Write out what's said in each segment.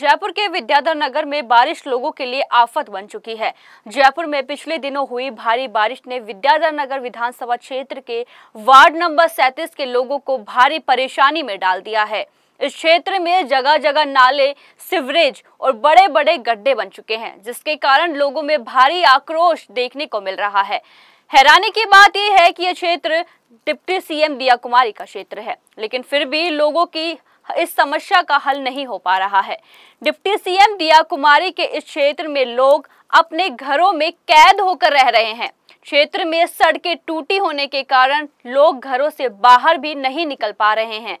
जयपुर के विद्याधर नगर में बारिश लोगों के लिए आफत बन चुकी है जयपुर में पिछले दिनों हुई भारी बारिश ने विद्याधर नगर विधानसभा क्षेत्र के वार्ड नंबर सैंतीस के लोगों को भारी परेशानी में डाल दिया है इस क्षेत्र में जगह जगह नाले सिवरेज और बड़े बड़े गड्ढे बन चुके हैं जिसके कारण लोगों में भारी आक्रोश देखने को मिल रहा है हैरानी की बात यह है कि यह क्षेत्र डिप्टी सीएम दिया कुमारी का क्षेत्र है लेकिन फिर भी लोगों की इस समस्या का हल नहीं हो पा रहा है डिप्टी सीएम दिया कुमारी के इस क्षेत्र में लोग अपने घरों में कैद होकर रह रहे हैं क्षेत्र में सड़कें टूटी होने के कारण लोग घरों से बाहर भी नहीं निकल पा रहे हैं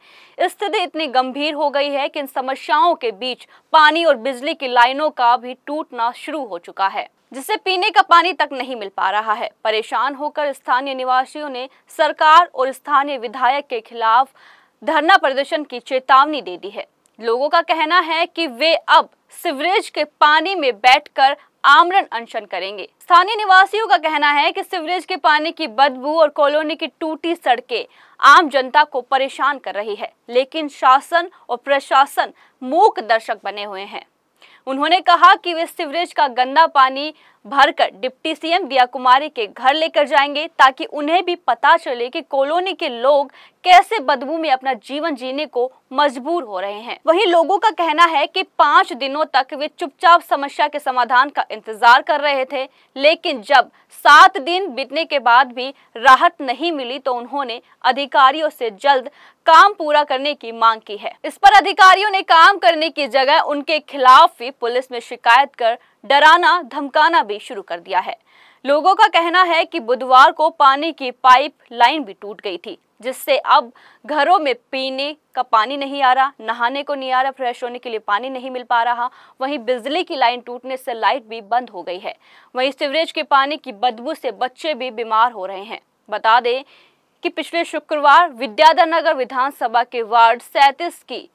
स्थिति इतनी गंभीर हो गई है कि इन समस्याओं के बीच पानी और बिजली की लाइनों का भी टूटना शुरू हो चुका है जिससे पीने का पानी तक नहीं मिल पा रहा है परेशान होकर स्थानीय निवासियों ने सरकार और स्थानीय विधायक के खिलाफ धरना प्रदर्शन की चेतावनी दे दी है लोगों का कहना है कि वे अब सिवरेज के पानी में बैठकर आमरण अनशन करेंगे स्थानीय निवासियों का कहना है कि सिवरेज के पानी की बदबू और कॉलोनी की टूटी सड़कें आम जनता को परेशान कर रही है लेकिन शासन और प्रशासन मूक दर्शक बने हुए हैं उन्होंने कहा कि वे सिवरेज का गंदा पानी भरकर डिप्टी सीएम दिया कुमारी के घर लेकर जाएंगे ताकि उन्हें भी पता चले कि कॉलोनी के लोग कैसे बदबू में अपना जीवन जीने को मजबूर हो रहे हैं वहीं लोगों का कहना है कि पाँच दिनों तक वे चुपचाप समस्या के समाधान का इंतजार कर रहे थे लेकिन जब सात दिन बीतने के बाद भी राहत नहीं मिली तो उन्होंने अधिकारियों से जल्द काम पूरा करने की मांग की है इस पर अधिकारियों ने काम करने की जगह उनके खिलाफ भी पुलिस में शिकायत कर डराना धमकाना भी शुरू कर दिया है लोगों का कहना है कि बुधवार को पानी की पाइप लाइन भी टूट गई थी जिससे अब घरों में पीने का पानी नहीं आ रहा नहाने को नहीं आ रहा फ्रेश होने के लिए पानी नहीं मिल पा रहा वहीं बिजली की लाइन टूटने से लाइट भी बंद हो गई है वहीं सीवरेज के पानी की बदबू से बच्चे भी बीमार हो रहे हैं बता दें कि पिछले शुक्रवार विद्याधर नगर विधानसभा के वार्ड सैंतीस की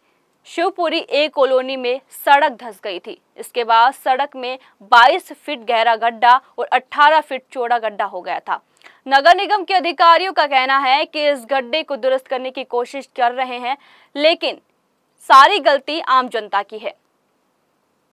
शिवपुरी ए कॉलोनी में सड़क धस गई थी इसके बाद सड़क में 22 फीट गहरा गड्ढा और 18 फीट चौड़ा गड्ढा हो गया था नगर निगम के अधिकारियों का कहना है कि इस गड्ढे को दुरुस्त करने की कोशिश कर रहे हैं लेकिन सारी गलती आम जनता की है